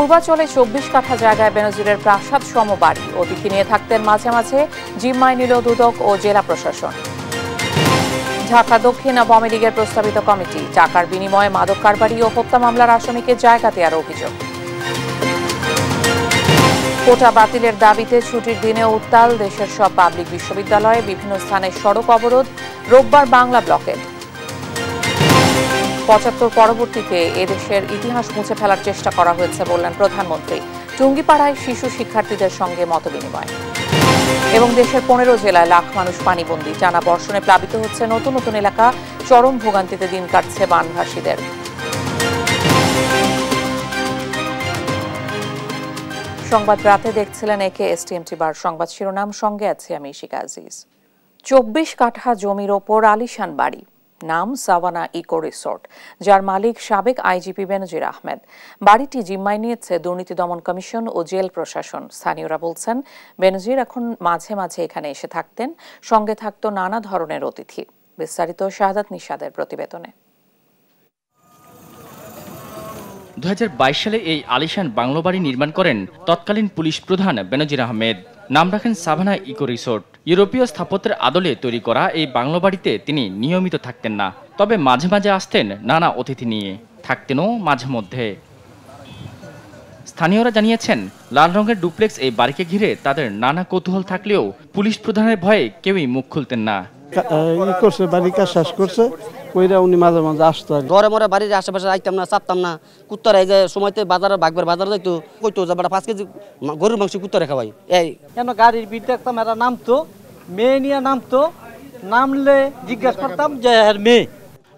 পূর্বাচলে চব্বিশ কাঠা জায়গায় বেনজিরের প্রাসাদ সমবাড়ি অতিথি নিয়ে থাকতেন মাঝে মাঝে জিম্মায় নিল দুদক ও জেলা প্রশাসন ঢাকা দক্ষিণ আওয়ামী লীগের প্রস্তাবিত কমিটি টাকার বিনিময়ে মাদক কারবারি ও হত্যা মামলার আসামিকে জায়গা দেওয়ার অভিযোগ কোটা বাতিলের দাবিতে ছুটির দিনে উত্তাল দেশের সব পাবলিক বিশ্ববিদ্যালয়ে বিভিন্ন স্থানে সড়ক অবরোধ রোববার বাংলা ব্লকেট পঁচাত্তর পরবর্তীতে এদেশের ইতিহাস মুছে ফেলার চেষ্টা করা হয়েছে বললেন প্রধানমন্ত্রী টুঙ্গিপাড়ায় শিশু শিক্ষার্থীদের সঙ্গে বিনিময় এবং দেশের পনেরো জেলায় লাখ মানুষ পানিবন্দী টানা বর্ষণে প্লাবিত হচ্ছে নতুন নতুন এলাকা চরম ভোগান্তিতে দিন কাটছে বানভাসীদের সংবাদ রাতে দেখছিলেন একে এস বার সংবাদ শিরোনাম সঙ্গে আছি আমি শিকা আজিজ চব্বিশ কাঠা জমির ওপর আলিশান বাড়ি নাম সাওয়ানা ইকো রিসোর্ট যার মালিক সাবেক আইজিপি বেনজির আহমেদ বাড়িটি জিম্মায় নিয়েছে দুর্নীতি দমন কমিশন ও জেল প্রশাসন স্থানীয়রা বলছেন বেনজির এখন মাঝে মাঝে এখানে এসে থাকতেন সঙ্গে থাকত নানা ধরনের অতিথি বিস্তারিত শাহাদাত নিশাদের প্রতিবেদনে দু সালে এই আলিশান বাংলো বাড়ি নির্মাণ করেন তৎকালীন পুলিশ প্রধান বেনজির আহমেদ নাম রাখেন সাভানা ইকো রিসোর্ট ইউরোপীয় স্থাপত্যের আদলে তৈরি করা এই বাংলো বাড়িতে তিনি নিয়মিত থাকতেন না তবে মাঝে মাঝে আসতেন নানা অতিথি নিয়ে থাকতেনও মাঝে মধ্যে স্থানীয়রা জানিয়েছেন লাল রঙের ডুপ্লেক্স এই বাড়িকে ঘিরে তাদের নানা কৌতূহল থাকলেও পুলিশ প্রধানের ভয়ে কেউই মুখ খুলতেন না ই করছে বাড়ির কাজ শেষ করছে কইরা উনি মাঝে মাঝে আসতো আর ঘরে মরে বাড়ির আশেপাশে আইতাম না চাপতাম না কুত্তার এই যে সময়তে বাজারে ভাগবার বাজারে যাইতো কইতো যে পাঁচ কেজি গরুর মাংস কুত্তারে খাওয়াই এই কেন গাড়ির বিদ দেখতাম এরা নামতো মেয়ে নিয়ে নামতো নামলে জিজ্ঞাসা করতাম যে আর মেয়ে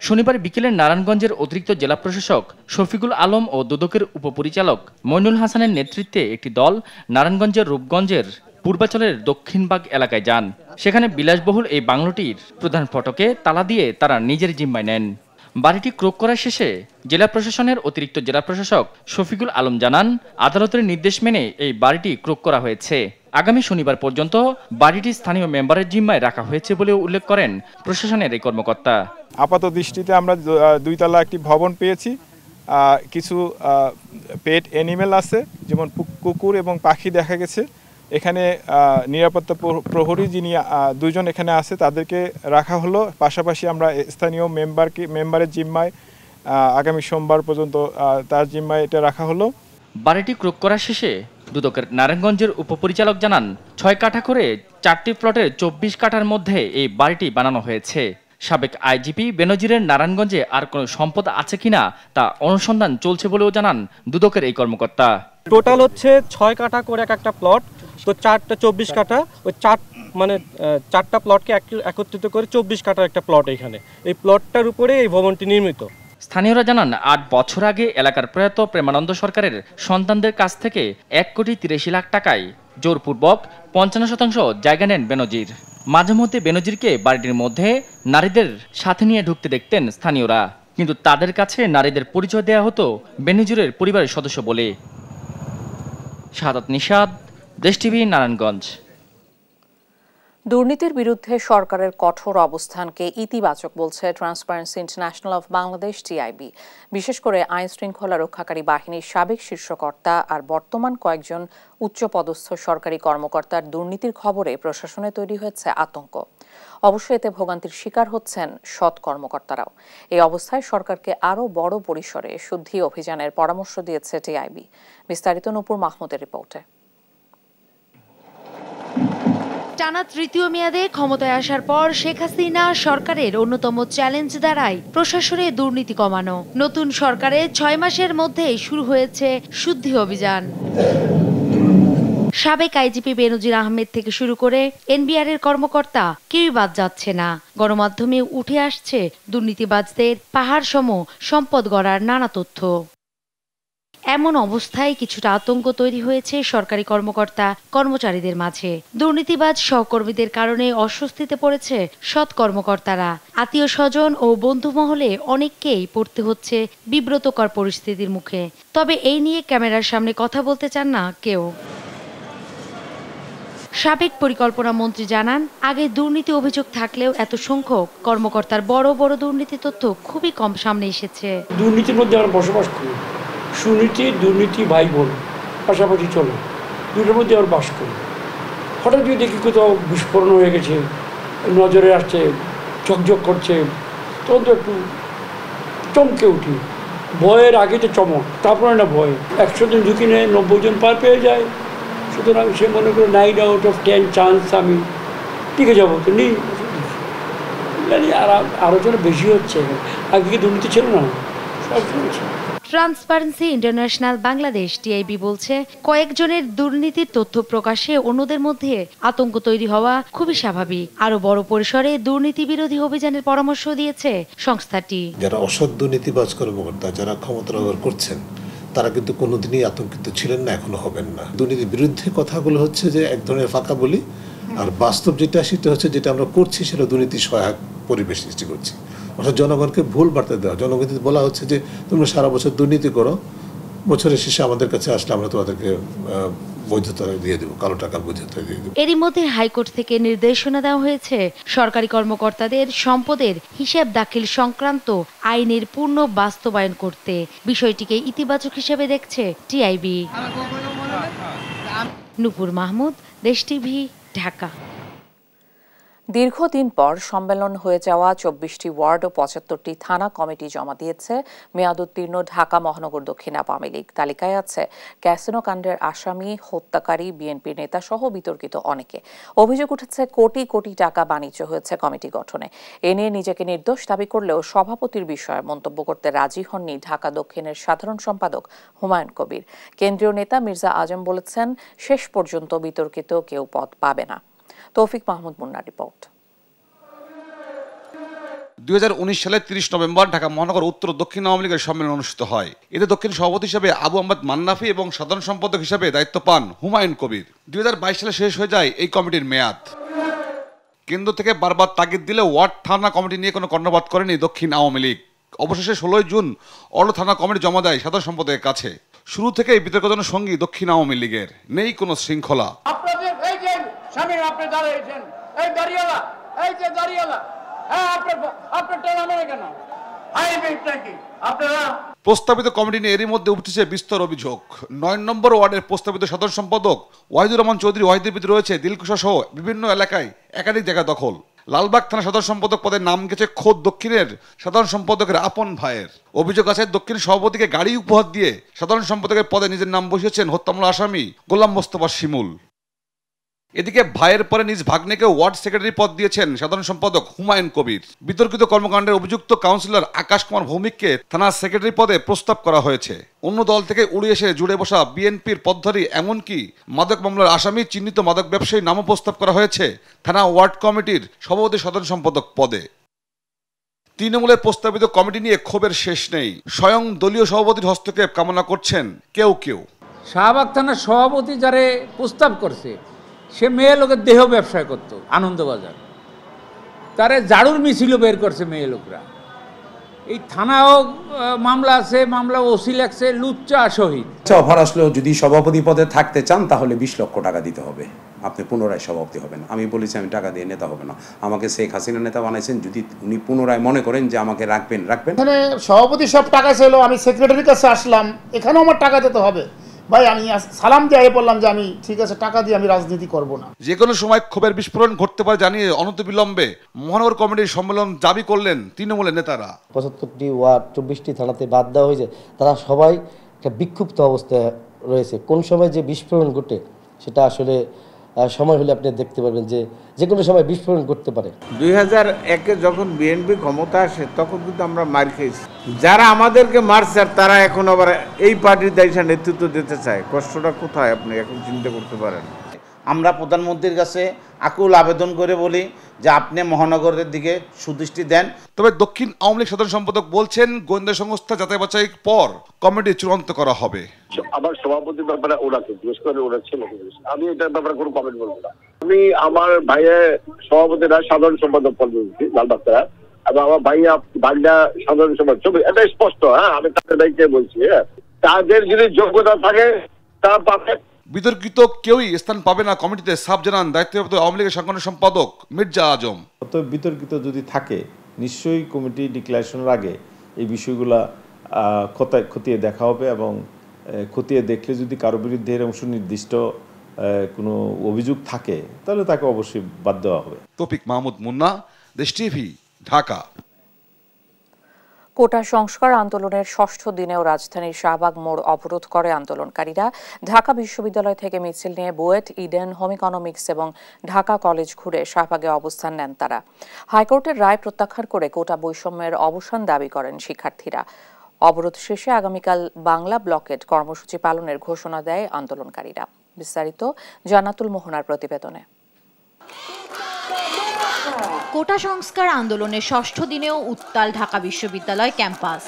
শনিবার বিকেলে নারায়ণগঞ্জের অতিরিক্ত জেলা প্রশাসক শফিকুল আলম ও দুদকের উপপরিচালক মইনুল হাসানের নেতৃত্বে একটি দল নারায়ণগঞ্জের রূপগঞ্জের পূর্বাচলের দক্ষিণবাগ এলাকায় যান সেখানে বিলাসবহুল এই বাংলোটির প্রধান ফটকে তালা দিয়ে তারা নিজের জিম্মায় নেন বাড়িটি ক্রোক করার শেষে জেলা প্রশাসনের অতিরিক্ত জেলা প্রশাসক শফিকুল আলম জানান আদালতের নির্দেশ মেনে এই বাড়িটি ক্রোক করা হয়েছে আগামী শনিবার পর্যন্ত বাড়িটি স্থানীয় মেম্বারের জিম্মায় রাখা হয়েছে বলে উল্লেখ করেন প্রশাসনের এই কর্মকর্তা আপাত দৃষ্টিতে আমরা দুইতলা একটি ভবন পেয়েছি কিছু পেট এনিমেল আছে যেমন কুকুর এবং পাখি দেখা গেছে এখানে নিরাপত্তা প্রহরী যিনি দুজন এখানে আছে তাদেরকে রাখা হলো পাশাপাশি আমরা স্থানীয় মেম্বারকে মেম্বারের জিম্মায় আগামী সোমবার পর্যন্ত তার জিম্মায় এটা রাখা হলো বাড়িটি ক্রোক করা শেষে দুদকের নারায়ণগঞ্জের উপপরিচালক জানান ছয় কাঠা করে চারটি প্লটের চব্বিশ কাঠার মধ্যে এই বাড়িটি বানানো হয়েছে সাবেক আইজিপি বেনজিরের নারায়ণগঞ্জে আর কোনো সম্পদ আছে কিনা তা অনুসন্ধান চলছে বলেও জানান দুদকের এই কর্মকর্তা টোটাল হচ্ছে ছয় কাঠা করে এক একটা প্লট তো চারটা চব্বিশ কাঠা ওই চার মানে চারটা প্লটকে একত্রিত করে চব্বিশ কাঠার একটা প্লট এখানে এই প্লটটার উপরে এই ভবনটি নির্মিত স্থানীয়রা জানান আট বছর আগে এলাকার প্রয়াত প্রেমানন্দ সরকারের সন্তানদের কাছ থেকে এক কোটি তিরাশি লাখ টাকায় জোরপূর্বক পঞ্চান্ন শতাংশ জায়গা নেন বেনজির মাঝে মধ্যে বেনজিরকে বাড়িটির মধ্যে নারীদের সাথে নিয়ে ঢুকতে দেখতেন স্থানীয়রা কিন্তু তাদের কাছে নারীদের পরিচয় দেয়া হতো বেনজিরের পরিবারের সদস্য বলে শাহাদ নিষাদ দেশ টিভি নারায়ণগঞ্জ দুর্নীতির বিরুদ্ধে সরকারের কঠোর অবস্থানকে ইতিবাচক বলছে Transparency International of Bangladesh TIB বিশেষ করে আইন শৃঙ্খলা রক্ষাকারী বাহিনীর সাবেক শীর্ষকর্তা আর বর্তমান কয়েকজন উচ্চপদস্থ সরকারি কর্মকর্তার দুর্নীতির খবরে প্রশাসনে তৈরি হয়েছে আতঙ্ক অবশ্য এতে ভোগান্তির শিকার হচ্ছেন সৎ কর্মকর্তারাও এই অবস্থায় সরকারকে আরও বড় পরিসরে শুদ্ধি অভিযানের পরামর্শ দিয়েছে টিআইবি বিস্তারিত নূপুর মাহমুদের রিপোর্টে টানা তৃতীয় মেয়াদে ক্ষমতায় আসার পর শেখ হাসিনা সরকারের অন্যতম চ্যালেঞ্জ দাঁড়ায় প্রশাসনে দুর্নীতি কমানো নতুন সরকারের ছয় মাসের মধ্যে শুরু হয়েছে শুদ্ধি অভিযান সাবেক আইজিপি বেনজির আহমেদ থেকে শুরু করে এনবিআর এর কর্মকর্তা কেউই বাদ যাচ্ছে না গণমাধ্যমে উঠে আসছে দুর্নীতিবাজদের পাহাড় সম সম্পদ গড়ার নানা তথ্য এমন অবস্থায় কিছুটা আতঙ্ক তৈরি হয়েছে সরকারি কর্মকর্তা কর্মচারীদের মাঝে দুর্নীতিবাজ সহকর্মীদের কারণে অস্বস্তিতে পড়েছে সৎ কর্মকর্তারা আত্মীয় স্বজন ও বন্ধু মহলে অনেককেই পড়তে হচ্ছে বিব্রতকর পরিস্থিতির মুখে তবে এই নিয়ে ক্যামেরার সামনে কথা বলতে চান না কেউ সাবেক পরিকল্পনা মন্ত্রী জানান আগে দুর্নীতি অভিযোগ থাকলেও এত সংখ্যক কর্মকর্তার বড় বড় দুর্নীতি তথ্য খুবই কম সামনে এসেছে দুর্নীতির মধ্যে আমরা বসবাস করি সুনীতি দুর্নীতি ভাই বোন পাশাপাশি চলো দুটোর মধ্যে আবার বাস করি হঠাৎ যদি দেখি কোথাও বিস্ফোরণ হয়ে গেছে নজরে আসছে ঝকঝক করছে তখন তো একটু চমকে উঠি ভয়ের আগে তো চমক তারপরে না ভয় একশো জন ঝুঁকি নেয় নব্বই জন পার পেয়ে যায় সুতরাং সে মনে করে nine out of ten chance আমি টিকে যাবো তো নেই আর আলোচনা বেশি হচ্ছে আগে কি দুর্নীতি ছিল না সব ট্রান্সপারেন্সি ইন্টারন্যাশনাল বাংলাদেশ টিআইবি বলছে কয়েকজনের দুর্নীতির তথ্য প্রকাশে অন্যদের মধ্যে আতঙ্ক তৈরি হওয়া খুবই স্বাভাবিক আরো বড় পরিসরে দুর্নীতি বিরোধী অভিযানের পরামর্শ দিয়েছে সংস্থাটি যারা অসৎ দুর্নীতিবাজ কর্মকর্তা যারা ক্ষমতা ব্যবহার করছেন তারা কিন্তু কোনোদিনই আতঙ্কিত ছিলেন না এখনো হবেন না দুর্নীতির বিরুদ্ধে কথাগুলো হচ্ছে যে এক ধরনের ফাঁকা বলি আর বাস্তব যেটা সেটা হচ্ছে যেটা আমরা করছি সেটা দুর্নীতি সহায়ক পরিবেশ সৃষ্টি করছি অর্থাৎ জনগণকে ভুল বার্তা দেওয়া জনগণকে বলা হচ্ছে যে তোমরা সারা বছর দুর্নীতি করো বছরের শেষে আমাদের কাছে আসলে আমরা তোমাদেরকে এরই মধ্যে হাইকোর্ট থেকে নির্দেশনা দেওয়া হয়েছে সরকারি কর্মকর্তাদের সম্পদের হিসাব দাখিল সংক্রান্ত আইনের পূর্ণ বাস্তবায়ন করতে বিষয়টিকে ইতিবাচক হিসেবে দেখছে টিআইবি নুপুর মাহমুদ দেশ টিভি ঢাকা দীর্ঘদিন পর সম্মেলন হয়ে যাওয়া চব্বিশটি ওয়ার্ড ও পঁচাত্তরটি থানা কমিটি জমা দিয়েছে মেয়াদ উত্তীর্ণ ঢাকা মহানগর দক্ষিণ আওয়ামী লীগ তালিকায় আছে ক্যাসিনো কাণ্ডের আসামি হত্যাকারী বিএনপি নেতা সহ বিতর্কিত অনেকে অভিযোগ উঠেছে কোটি কোটি টাকা বাণিজ্য হয়েছে কমিটি গঠনে এ নিয়ে নিজেকে নির্দোষ দাবি করলেও সভাপতির বিষয়ে মন্তব্য করতে রাজি হননি ঢাকা দক্ষিণের সাধারণ সম্পাদক হুমায়ুন কবির কেন্দ্রীয় নেতা মির্জা আজম বলেছেন শেষ পর্যন্ত বিতর্কিত কেউ পদ পাবে না তৌফিক মাহমুদ মুন্না রিপোর্ট দুই সালের তিরিশ নভেম্বর ঢাকা মহানগর উত্তর দক্ষিণ আওয়ামী লীগের সম্মেলন অনুষ্ঠিত হয় এতে দক্ষিণ সভাপতি হিসেবে আবু আহমদ মান্নাফি এবং সাধারণ সম্পাদক হিসেবে দায়িত্ব পান হুমায়ুন কবির দুই সালে শেষ হয়ে যায় এই কমিটির মেয়াদ কেন্দ্র থেকে বারবার তাগিদ দিলে ওয়ার্ড থানা কমিটি নিয়ে কোনো কর্ণপাত করেনি দক্ষিণ আওয়ামী লীগ অবশেষে ষোলোই জুন অল থানা কমিটি জমা দেয় সাধারণ সম্পাদকের কাছে শুরু থেকেই বিতর্কজন সঙ্গী দক্ষিণ আওয়ামী লীগের নেই কোনো শৃঙ্খলা স্বামী আপনি দাঁড়িয়েছেন এই দাঁড়িয়েলা এই যে দাঁড়িয়েলা হ্যাঁ আপনার আপনার টেলা মেরে কেন প্রস্তাবিত কমিটি নিয়ে এরই মধ্যে উঠেছে বিস্তর অভিযোগ নয় নম্বর ওয়ার্ডের প্রস্তাবিত সাধারণ সম্পাদক ওয়াহিদুর রহমান চৌধুরী ওয়াহিদের বিরুদ্ধে রয়েছে দিলকুশা সহ বিভিন্ন এলাকায় একাধিক জায়গা দখল লালবাগ থানা সাধারণ সম্পাদক পদে নাম গেছে খোদ দক্ষিণের সাধারণ সম্পাদকের আপন ভাইয়ের অভিযোগ আছে দক্ষিণ সভাপতিকে গাড়ি উপহার দিয়ে সাধারণ সম্পাদকের পদে নিজের নাম বসিয়েছেন হত্যামূল আসামি গোলাম মোস্তফা শিমুল এদিকে ভাইয়ের পরে নিজ ভাগ্নেকে ওয়ার্ড সেক্রেটারি পদ দিয়েছেন সাধারণ সম্পাদক হুমায়ুন কবির বিতর্কিত কর্মকাণ্ডের অভিযুক্ত কাউন্সিলর আকাশ কুমার ভৌমিককে থানার সেক্রেটারি পদে প্রস্তাব করা হয়েছে অন্য দল থেকে উড়ে এসে জুড়ে বসা বিএনপির পদধারী এমনকি মাদক মামলার আসামি চিহ্নিত মাদক ব্যবসায়ী নামও প্রস্তাব করা হয়েছে থানা ওয়ার্ড কমিটির সভাপতি সাধারণ সম্পাদক পদে তৃণমূলের প্রস্তাবিত কমিটি নিয়ে ক্ষোভের শেষ নেই স্বয়ং দলীয় সভাপতির হস্তক্ষেপ কামনা করছেন কেউ কেউ শাহবাগ থানার সভাপতি যারা প্রস্তাব করছে সে মেয়ে লোকের দেহ ব্যবসা করত আনন্দবাজার তারে জাড়ুর মিছিলও বের করছে মেয়ে লোকরা এই হোক মামলা আছে মামলা ওসি লাগছে লুচ্চা শহীদ আচ্ছা, অফার আসলেও যদি সভাপতি পদে থাকতে চান তাহলে বিশ লক্ষ টাকা দিতে হবে আপনি পুনরায় সভাপতি হবেন আমি বলেছি আমি টাকা দিয়ে নেতা হবে না আমাকে শেখ হাসিনা নেতা বানাইছেন যদি উনি পুনরায় মনে করেন যে আমাকে রাখবেন রাখবেন সভাপতি সব টাকা ছিল আমি সেক্রেটারির কাছে আসলাম এখানেও আমার টাকা দিতে হবে ভাই আমি সালাম দিয়ে বললাম যে আমি ঠিক আছে টাকা দিয়ে আমি রাজনীতি করব না যে কোনো সময় ক্ষোভের বিস্ফোরণ ঘটতে পারে জানিয়ে অনন্ত বিলম্বে মহানগর কমিটির সম্মেলন দাবি করলেন তৃণমূলের নেতারা পঁচাত্তরটি ওয়ার্ড চব্বিশটি থানাতে বাদ দেওয়া হয়েছে তারা সবাই একটা বিক্ষুব্ধ অবস্থায় রয়েছে কোন সময় যে বিস্ফোরণ ঘটে সেটা আসলে সময় হলে আপনি দেখতে পারবেন যে যে কোনো সময় বিস্ফোরণ করতে পারে দুই হাজার একে যখন বিএনপি ক্ষমতা আসে তখন কিন্তু আমরা মার খেয়েছি যারা আমাদেরকে মারছে আর তারা এখন আবার এই পার্টির দায়িত্ব নেতৃত্ব দিতে চায় কষ্টটা কোথায় আপনি এখন চিন্তা করতে পারেন আমরা প্রধানমন্ত্রীর কাছে আকুল আবেদন করে বলি যে আপনি মহানগরের দিকে সুদৃষ্টি দেন তবে দক্ষিণ আওয়ামী লীগ সাধারণ সম্পাদক বলছেন গোয়েন্দা সংস্থা যাচাই বাছাই পর কমিটি চূড়ান্ত করা হবে আমার সভাপতির ব্যাপারে ওনাকে জিজ্ঞেস করে আমি এটার ব্যাপারে কোনো কমেন্ট বলবো না আমি আমার ভাইয়ের সভাপতিরা সাধারণ সম্পাদক পদ লাল এবং আমার ভাইয়া ভাগনা সাধারণ সম্পাদক ছবি এটা স্পষ্ট হ্যাঁ আমি তাদের দায়িত্বে বলছি হ্যাঁ তাদের যদি যোগ্যতা থাকে তা পারফেক্ট বিতর্কিত কেউই স্থান পাবে না কমিটিতে সাব জানান দায়িত্বপ্রাপ্ত আওয়ামী লীগের সাংগঠনিক সম্পাদক মির্জা আজম অত বিতর্কিত যদি থাকে নিশ্চয়ই কমিটি ডিক্লারেশনের আগে এই বিষয়গুলা খতিয়ে দেখা হবে এবং খতিয়ে দেখলে যদি কারো বিরুদ্ধে এরকম সুনির্দিষ্ট কোনো অভিযোগ থাকে তাহলে তাকে অবশ্যই বাদ দেওয়া হবে তপিক মাহমুদ মুন্না দেশ টিভি ঢাকা কোটা সংস্কার আন্দোলনের ষষ্ঠ দিনেও রাজধানীর শাহবাগ মোড় অবরোধ করে আন্দোলনকারীরা ঢাকা বিশ্ববিদ্যালয় থেকে মিছিল নিয়ে বুয়েট ইডেন হোম ইকোনমিক্স এবং ঢাকা কলেজ ঘুরে শাহবাগে অবস্থান নেন তারা হাইকোর্টের রায় প্রত্যাখ্যান করে কোটা বৈষম্যের অবসান দাবি করেন শিক্ষার্থীরা অবরোধ শেষে আগামীকাল বাংলা ব্লকেট কর্মসূচি পালনের ঘোষণা দেয় আন্দোলনকারীরা বিস্তারিত জানাতুল মোহনার প্রতিবেদনে কোটা সংস্কার আন্দোলনের ষষ্ঠ দিনেও উত্তাল ঢাকা বিশ্ববিদ্যালয় ক্যাম্পাস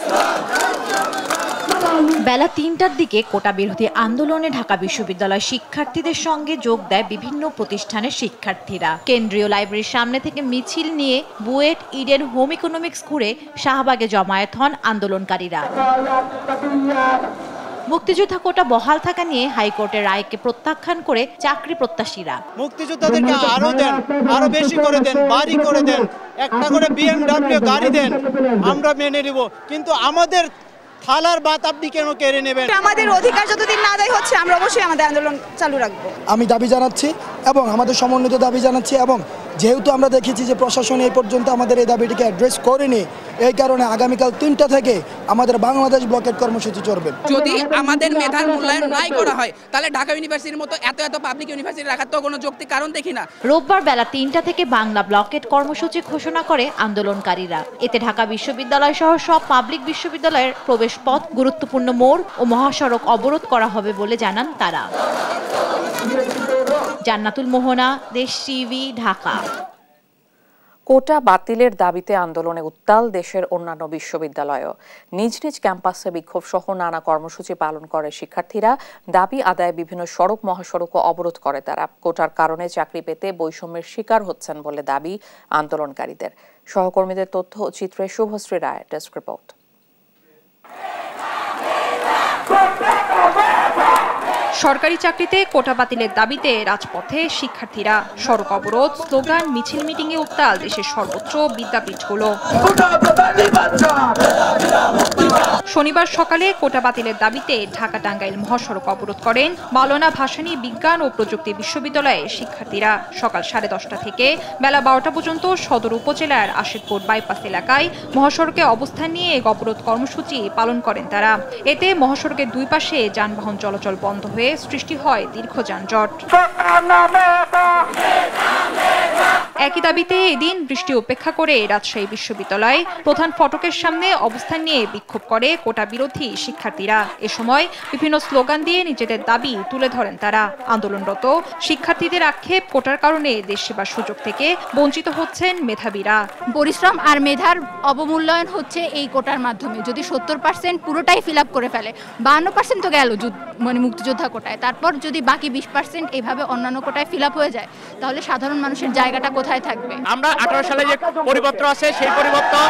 বেলা তিনটার দিকে কোটা বিরোধী আন্দোলনে ঢাকা বিশ্ববিদ্যালয় শিক্ষার্থীদের সঙ্গে যোগ দেয় বিভিন্ন প্রতিষ্ঠানের শিক্ষার্থীরা কেন্দ্রীয় লাইব্রেরির সামনে থেকে মিছিল নিয়ে বুয়েট ইডেন হোম ইকোনমিক্স ঘুরে শাহবাগে জমায়েত হন আন্দোলনকারীরা মুক্তিযোদ্ধা কোটা বহাল থাকা নিয়ে হাইকোর্টের রায়কে প্রত্যাখ্যান করে চাকরি প্রত্যাশীরা মুক্তিযোদ্ধাদেরকে আরো দেন আরো বেশি করে দেন বাড়ি করে দেন একটা করে বিএমডাব্লিউ গাড়ি দেন আমরা মেনে নিব কিন্তু আমাদের থালার ভাত আপনি কেন কেড়ে নেবেন আমাদের অধিকার যতদিন না দেয় হচ্ছে আমরা অবশ্যই আমাদের আন্দোলন চালু রাখবো আমি দাবি জানাচ্ছি এবং আমাদের সমন্বিত দাবি জানাচ্ছি এবং যেহেতু আমরা দেখেছি যে প্রশাসন এই পর্যন্ত আমাদের এই দাবিটিকে অ্যাড্রেস করেনি এই কারণে আগামীকাল তিনটা থেকে আমাদের বাংলাদেশ ব্লকেট কর্মসূচি চলবে যদি আমাদের মেধার মূল্যায়ন নাই করা হয় তাহলে ঢাকা ইউনিভার্সিটির মতো এত এত পাবলিক ইউনিভার্সিটি রাখার তো কোনো যৌক্তিক কারণ দেখি না রোববার বেলা তিনটা থেকে বাংলা ব্লকেট কর্মসূচি ঘোষণা করে আন্দোলনকারীরা এতে ঢাকা বিশ্ববিদ্যালয় সহ সব পাবলিক বিশ্ববিদ্যালয়ের প্রবেশ পথ গুরুত্বপূর্ণ মোড় ও মহাসড়ক অবরোধ করা হবে বলে জানান তারা জান্নাতুল মোহনা দেশ টিভি ঢাকা কোটা বাতিলের দাবিতে আন্দোলনে উত্তাল দেশের অন্যান্য বিশ্ববিদ্যালয়ও নিজ নিজ ক্যাম্পাসে বিক্ষোভ সহ নানা কর্মসূচি পালন করে শিক্ষার্থীরা দাবি আদায়ে বিভিন্ন সড়ক মহাসড়কও অবরোধ করে তারা কোটার কারণে চাকরি পেতে বৈষম্যের শিকার হচ্ছেন বলে দাবি আন্দোলনকারীদের সহকর্মীদের তথ্য ও চিত্রে শুভশ্রী রায় ডেস্ক রিপোর্ট সরকারি চাকরিতে কোটা বাতিলের দাবিতে রাজপথে শিক্ষার্থীরা সড়ক অবরোধ স্লোগান মিছিল মিটিংয়ে উত্তাল দেশের সর্বত্র হল শনিবার সকালে কোটা বাতিলের দাবিতে ঢাকা টাঙ্গাইল মহাসড়ক অবরোধ করেন মালনা ভাসানী বিজ্ঞান ও প্রযুক্তি বিশ্ববিদ্যালয়ের শিক্ষার্থীরা সকাল সাড়ে দশটা থেকে বেলা বারোটা পর্যন্ত সদর উপজেলার আশেদপুর বাইপাস এলাকায় মহাসড়কে অবস্থান নিয়ে এক অবরোধ কর্মসূচি পালন করেন তারা এতে মহাসড়কের দুই পাশে যানবাহন চলাচল বন্ধ হয়ে হয়ে সৃষ্টি হয় দীর্ঘ যানজট একই দাবিতে এদিন বৃষ্টি উপেক্ষা করে রাজশাহী বিশ্ববিদ্যালয়ে প্রধান ফটকের সামনে অবস্থান নিয়ে বিক্ষোভ করে কোটা বিরোধী শিক্ষার্থীরা এ সময় বিভিন্ন স্লোগান দিয়ে নিজেদের দাবি তুলে ধরেন তারা আন্দোলনরত শিক্ষার্থীদের আক্ষেপ কোটার কারণে দেশ সেবার সুযোগ থেকে বঞ্চিত হচ্ছেন মেধাবীরা পরিশ্রম আর মেধার অবমূল্যায়ন হচ্ছে এই কোটার মাধ্যমে যদি সত্তর পার্সেন্ট পুরোটাই ফিল করে ফেলে বাহান্ন পার্সেন্ট তো গেল মানে মুক্তিযোদ্ধা কোটায় তারপর যদি বাকি বিশ পার্সেন্ট এইভাবে অন্যান্য কোটায় ফিল হয়ে যায় তাহলে সাধারণ মানুষের জায়গাটা কোথায় থাকবে আমরা আঠারো সালে যে পরিবর্তন আছে সেই পরিবর্তন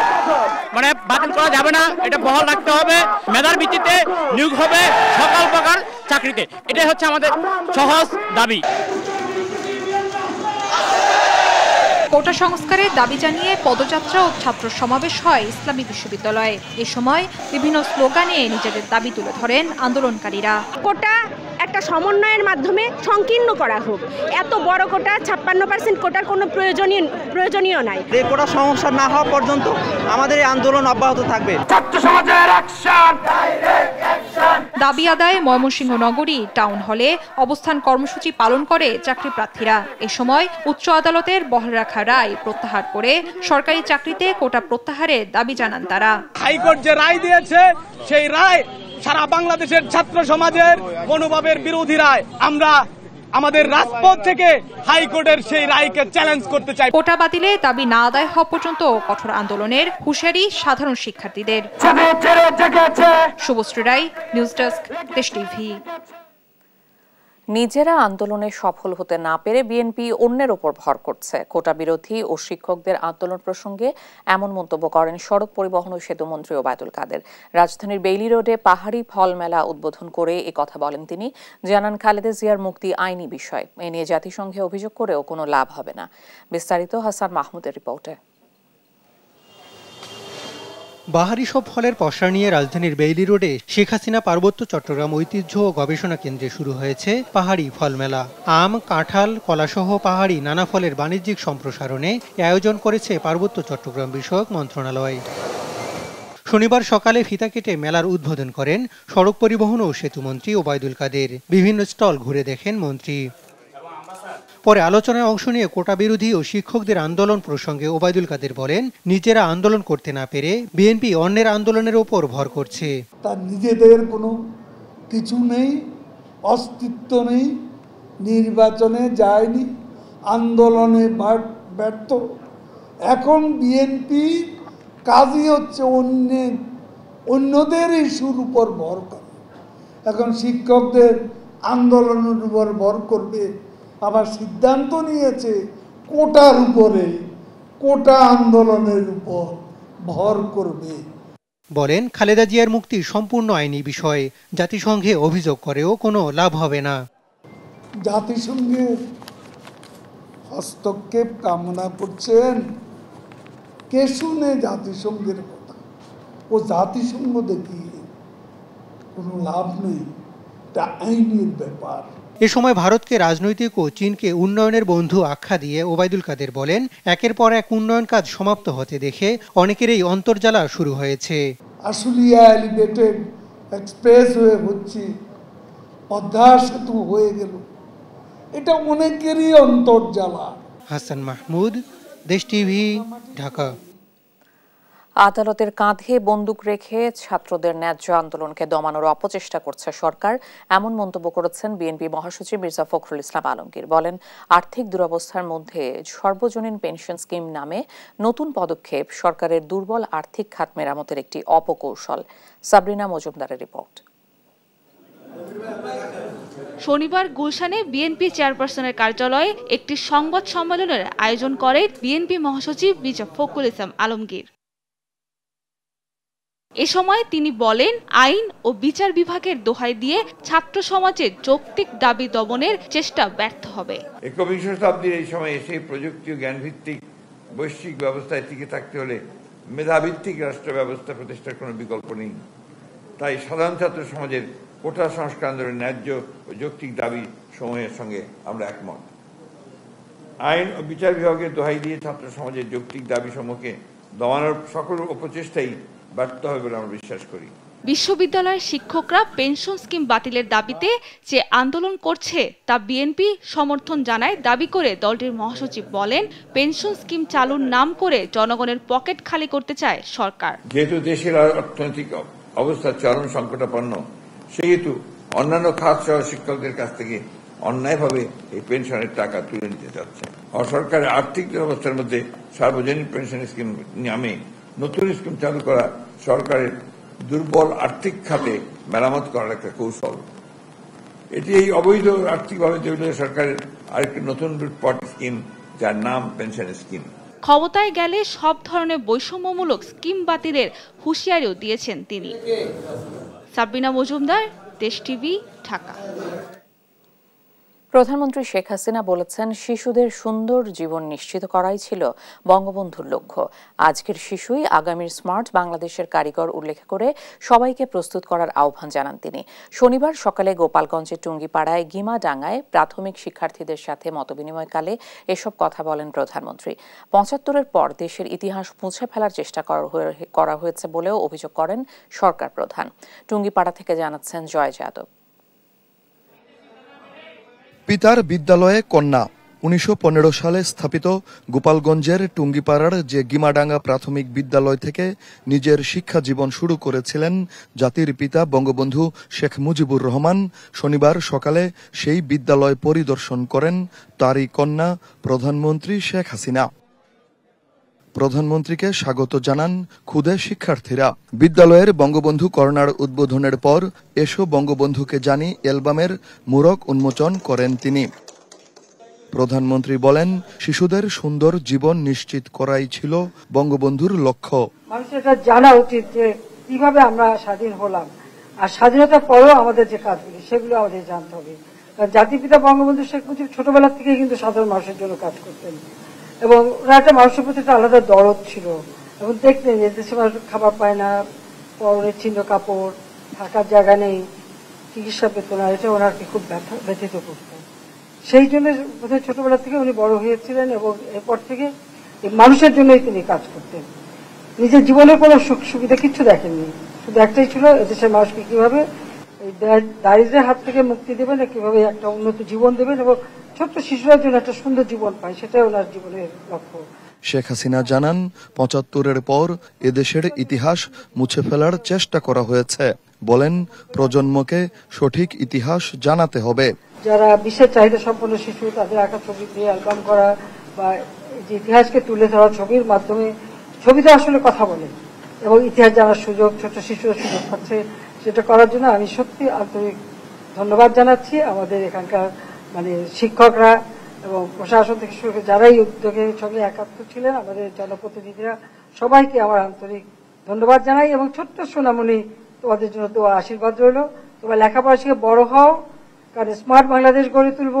মানে বাতিল করা যাবে না এটা বহাল রাখতে হবে মেধার ভিত্তিতে নিয়োগ হবে সকাল সকাল চাকরিতে এটাই হচ্ছে আমাদের সহজ দাবি কোটা সংস্কারের দাবি জানিয়ে পদযাত্রা ও ছাত্র সমাবেশ হয় ইসলামী বিশ্ববিদ্যালয়ে এ সময় বিভিন্ন স্লোগানে নিজেদের দাবি তুলে ধরেন আন্দোলনকারীরা কোটা একটা সমন্বয়ের মাধ্যমে সংকীর্ণ করা হোক এত বড় কোটা ছাপ্পান্ন পার্সেন্ট কোটার কোনো প্রয়োজনীয় প্রয়োজনীয় নাই এই কোটা সমস্যা না হওয়া পর্যন্ত আমাদের এই আন্দোলন অব্যাহত থাকবে দাবি আদায়ে ময়মনসিংহ নগরী টাউন হলে অবস্থান কর্মসূচি পালন করে চাকরি প্রার্থীরা এ সময় উচ্চ আদালতের বহাল রাখা রায় প্রত্যাহার করে সরকারি চাকরিতে কোটা প্রত্যাহারের দাবি জানান তারা হাইকোর্ট যে রায় দিয়েছে সেই রায় সারা বাংলাদেশের ছাত্র সমাজের মনোভাবের বিরোধী রায় আমরা আমাদের রাজপথ থেকে হাইকোর্টের সেই রায়কে চ্যালেঞ্জ করতে চাই কোটা বাতিলে দাবি না আদায় হওয়া পর্যন্ত কঠোর আন্দোলনের হুশারি সাধারণ শিক্ষার্থীদের Shubhashree Roy news desk Desh TV নিজেরা আন্দোলনে সফল হতে না পেরে বিএনপি অন্যের ওপর ভর করছে কোটা বিরোধী ও শিক্ষকদের আন্দোলন প্রসঙ্গে এমন মন্তব্য করেন সড়ক পরিবহন ও সেতুমন্ত্রী ওবায়দুল কাদের রাজধানীর বেইলি রোডে পাহাড়ি ফল মেলা উদ্বোধন করে এ কথা বলেন তিনি জানান খালেদা জিয়ার মুক্তি আইনি বিষয় এ নিয়ে জাতিসংঘে অভিযোগ করেও কোনো লাভ হবে না বিস্তারিত হাসান মাহমুদের রিপোর্টে বাহারি সব ফলের পসরা নিয়ে রাজধানীর বেইলি রোডে শেখ হাসিনা পার্বত্য চট্টগ্রাম ঐতিহ্য ও গবেষণা কেন্দ্রে শুরু হয়েছে পাহাড়ি ফল মেলা আম কাঁঠাল কলাসহ পাহাড়ি নানা ফলের বাণিজ্যিক সম্প্রসারণে আয়োজন করেছে পার্বত্য চট্টগ্রাম বিষয়ক মন্ত্রণালয় শনিবার সকালে ফিতা কেটে মেলার উদ্বোধন করেন সড়ক পরিবহন ও সেতুমন্ত্রী ওবায়দুল কাদের বিভিন্ন স্টল ঘুরে দেখেন মন্ত্রী পরে আলোচনায় অংশ নিয়ে কোটা বিরোধী ও শিক্ষকদের আন্দোলন প্রসঙ্গে ওবায়দুল কাদের বলেন নিজেরা আন্দোলন করতে না পেরে বিএনপি অন্যের আন্দোলনের ওপর ভর করছে তার নিজেদের কোনো কিছু নেই অস্তিত্ব নেই নির্বাচনে যায়নি আন্দোলনে ব্যর্থ এখন বিএনপি কাজই হচ্ছে অন্য অন্যদের ইস্যুর উপর ভর করে এখন শিক্ষকদের আন্দোলনের উপর ভর করবে আবার সিদ্ধান্ত নিয়েছে কোটার উপরে কোটা আন্দোলনের উপর ভর করবে বলেন খালেদা জিয়ার মুক্তি সম্পূর্ণ আইনি বিষয়ে জাতিসংঘে অভিযোগ করেও কোনো লাভ হবে না জাতিসংঘের হস্তক্ষেপ কামনা করছেন কে শুনে জাতিসংঘের কথা ও জাতিসংঘ দেখিয়ে কোনো লাভ নেই এটা আইনের ব্যাপার এ সময় ভারতকে রাজনৈতিক ও চীনকে উন্নয়নের বন্ধু আখ্যা দিয়ে ওবায়দুল কাদের বলেন একের পর এক উন্নয়ন কাজ সমাপ্ত হতে দেখে অনেকের এই অন্তর্জালা শুরু হয়েছে এক্সপ্রেস হয়ে হচ্ছে হয়ে গেল এটা অনেকেরই অন্তর্জালা হাসান মাহমুদ দেশ টিভি ঢাকা আদালতের কাঁধে বন্দুক রেখে ছাত্রদের ন্যায্য আন্দোলনকে দমানোর অপচেষ্টা করছে সরকার এমন মন্তব্য করেছেন বিএনপি মহাসচিব মির্জা ফখরুল ইসলাম আলমগীর বলেন আর্থিক দুরবস্থার মধ্যে সর্বজনীন পেনশন স্কিম নামে নতুন পদক্ষেপ সরকারের দুর্বল আর্থিক খাত মেরামতের একটি অপকৌশল সাবরিনা মজুমদারের রিপোর্ট শনিবার গুলশানে বিএনপি চেয়ারপারসনের কার্যালয়ে একটি সংবাদ সম্মেলনের আয়োজন করে বিএনপি মহাসচিব মির্জা ফখরুল ইসলাম আলমগীর এ সময় তিনি বলেন আইন ও বিচার বিভাগের দোহাই দিয়ে ছাত্র সমাজের যৌক্তিক দাবি দমনের চেষ্টা ব্যর্থ হবে একবিংশ শতাব্দীর এই সময় এসে প্রযুক্তি ও জ্ঞানভিত্তিক বৈশ্বিক ব্যবস্থায় টিকে থাকতে হলে মেধাভিত্তিক রাষ্ট্র ব্যবস্থা প্রতিষ্ঠার কোনো বিকল্প নেই তাই সাধারণ ছাত্র সমাজের কোটা সংস্কার আন্দোলনের ন্যায্য ও যৌক্তিক দাবি সময়ের সঙ্গে আমরা একমত আইন ও বিচার বিভাগের দোহাই দিয়ে ছাত্র সমাজের যৌক্তিক দাবি সমূহকে দমানোর সকল উপচেষ্টাই ব্যর্থ হবে বলে আমরা বিশ্বাস করি বিশ্ববিদ্যালয়ের শিক্ষকরা পেনশন স্কিম বাতিলের দাবিতে যে আন্দোলন করছে তা বিএনপি সমর্থন জানায় দাবি করে দলটির মহাসচিব বলেন পেনশন স্কিম চালুর নাম করে জনগণের পকেট খালি করতে চায় সরকার যেহেতু দেশের অর্থনৈতিক অবস্থা চরম সংকটাপন্ন সেহেতু অন্যান্য খাত সহ শিক্ষকদের কাছ থেকে অন্যায়ভাবে এই পেনশনের টাকা তুলে নিতে চাচ্ছে অসরকারের আর্থিক অবস্থার মধ্যে সার্বজনীন পেনশন স্কিম নামে নতুন স্কিম চালু করা সরকারের দুর্বল আর্থিক খাতে মেরামত করার একটা কৌশল এটি এই অবৈধ আর্থিকভাবে জড়িত সরকারের আরেকটি নতুন পট স্কিম যার নাম পেনশন স্কিম ক্ষমতায় গেলে সব ধরনের বৈষম্যমূলক স্কিম বাতিলের হুঁশিয়ারিও দিয়েছেন তিনি সাবিনা মজুমদার দেশ টিভি ঢাকা প্রধানমন্ত্রী শেখ হাসিনা বলেছেন শিশুদের সুন্দর জীবন নিশ্চিত করাই ছিল বঙ্গবন্ধুর লক্ষ্য আজকের শিশুই আগামীর স্মার্ট বাংলাদেশের কারিগর উল্লেখ করে সবাইকে প্রস্তুত করার আহ্বান জানান তিনি শনিবার সকালে গোপালগঞ্জের টুঙ্গিপাড়ায় গিমাডাঙ্গায় প্রাথমিক শিক্ষার্থীদের সাথে মতবিনিময়কালে এসব কথা বলেন প্রধানমন্ত্রী পঁচাত্তরের পর দেশের ইতিহাস মুছে ফেলার চেষ্টা করা হয়েছে বলেও অভিযোগ করেন সরকার প্রধান টুঙ্গিপাড়া থেকে জানাচ্ছেন জয় যাদব পিতার বিদ্যালয়ে কন্যা উনিশশো সালে স্থাপিত গোপালগঞ্জের টুঙ্গিপাড়ার যে গিমাডাঙ্গা প্রাথমিক বিদ্যালয় থেকে নিজের শিক্ষা জীবন শুরু করেছিলেন জাতির পিতা বঙ্গবন্ধু শেখ মুজিবুর রহমান শনিবার সকালে সেই বিদ্যালয় পরিদর্শন করেন তারই কন্যা প্রধানমন্ত্রী শেখ হাসিনা প্রধানমন্ত্রীকে স্বাগত জানান ক্ষুদে শিক্ষার্থীরা বিদ্যালয়ের বঙ্গবন্ধু কর্নার উদ্বোধনের পর এসো বঙ্গবন্ধুকে জানি অ্যালবামের মূরক উন্মোচন করেন তিনি প্রধানমন্ত্রী বলেন শিশুদের সুন্দর জীবন নিশ্চিত করাই ছিল বঙ্গবন্ধুর লক্ষ্য এটা জানা উচিত যে কিভাবে আমরা স্বাধীন হলাম আর স্বাধীনতার পরেও আমাদের যে কাজগুলি সেগুলো আমাদের জানতে হবে জাতির পিতা বঙ্গবন্ধু শেখ মুজিব ছোটবেলা থেকে কিন্তু সাধারণ মানুষের জন্য কাজ করতেন এবং একটা মানুষের প্রতি একটা আলাদা দরদ ছিল এবং দেখলেন যে দেশে মানুষ খাবার পায় না পরনে ছিন্ন কাপড় থাকার জায়গা নেই চিকিৎসা পেত না এটা ওনাকে খুব ব্যথা ব্যথিত করত সেই জন্য বোধহয় ছোটবেলা থেকে উনি বড় হয়েছিলেন এবং এরপর থেকে মানুষের জন্যই তিনি কাজ করতেন নিজের জীবনের কোনো সুখ সুবিধা কিছু দেখেননি শুধু একটাই ছিল এদেশের মানুষকে কীভাবে এই দারিদ্রের হাত থেকে মুক্তি দেবেন কিভাবে একটা উন্নত জীবন দেবেন এবং ছোট্ট শিশুরা যেন একটা সুন্দর জীবন পায় সেটাই ওনার জীবনের লক্ষ্য শেখ হাসিনা জানান পঁচাত্তরের পর এদেশের ইতিহাস মুছে ফেলার চেষ্টা করা হয়েছে বলেন প্রজন্মকে সঠিক ইতিহাস জানাতে হবে যারা বিশ্বের চাহিদা সম্পন্ন শিশু তাদের আঁকা ছবি দিয়ে অ্যালবাম করা বা যে ইতিহাসকে তুলে ধরা ছবির মাধ্যমে ছবিতে আসলে কথা বলে এবং ইতিহাস জানার সুযোগ ছোট শিশুরা সুযোগ পাচ্ছে সেটা করার জন্য আমি সত্যি আন্তরিক ধন্যবাদ জানাচ্ছি আমাদের এখানকার মানে শিক্ষকরা এবং প্রশাসন থেকে শুরু যারাই উদ্যোগের সঙ্গে একাত্ম ছিলেন আমাদের জনপ্রতিনিধিরা সবাইকে আমার আন্তরিক ধন্যবাদ জানাই এবং ছোট্ট সোনামণি তোমাদের জন্য তো আশীর্বাদ রইল তোমরা লেখাপড়া শিখে বড় হও কারণ স্মার্ট বাংলাদেশ গড়ে তুলব